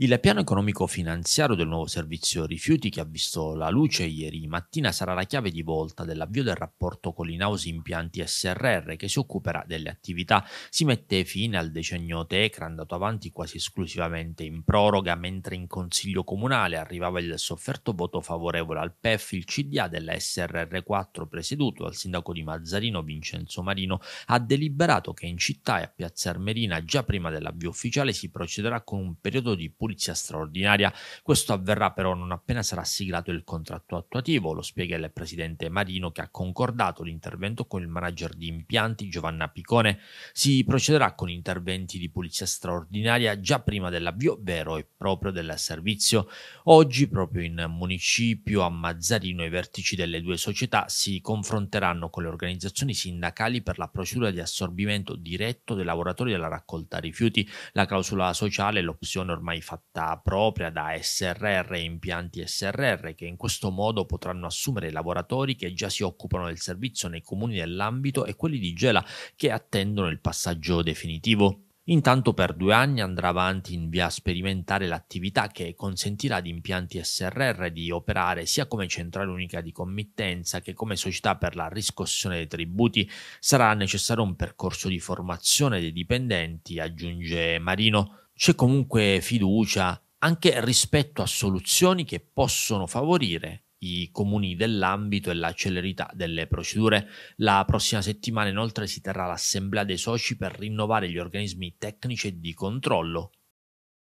Il piano economico-finanziario del nuovo servizio rifiuti che ha visto la luce ieri mattina sarà la chiave di volta dell'avvio del rapporto con l'Inaus Impianti SRR che si occuperà delle attività. Si mette fine al decennio Tecra andato avanti quasi esclusivamente in proroga mentre in Consiglio Comunale arrivava il sofferto voto favorevole al PEF, il CDA della SRR4 presieduto dal sindaco di Mazzarino Vincenzo Marino ha deliberato che in città e a Piazza Armerina già prima dell'avvio ufficiale si procederà con un periodo di pulizia pulizia straordinaria. Questo avverrà però non appena sarà siglato il contratto attuativo, lo spiega il presidente Marino che ha concordato l'intervento con il manager di impianti Giovanna Picone. Si procederà con interventi di pulizia straordinaria già prima dell'avvio vero e proprio del servizio. Oggi proprio in municipio a Mazzarino i vertici delle due società si confronteranno con le organizzazioni sindacali per la procedura di assorbimento diretto dei lavoratori della raccolta rifiuti, la clausola sociale e l'opzione ormai fatta fatta propria da SRR e impianti SRR che in questo modo potranno assumere i lavoratori che già si occupano del servizio nei comuni dell'ambito e quelli di Gela che attendono il passaggio definitivo. Intanto per due anni andrà avanti in via sperimentale l'attività che consentirà ad impianti SRR di operare sia come centrale unica di committenza che come società per la riscossione dei tributi. Sarà necessario un percorso di formazione dei dipendenti, aggiunge Marino. C'è comunque fiducia anche rispetto a soluzioni che possono favorire i comuni dell'ambito e la celerità delle procedure. La prossima settimana inoltre si terrà l'assemblea dei soci per rinnovare gli organismi tecnici e di controllo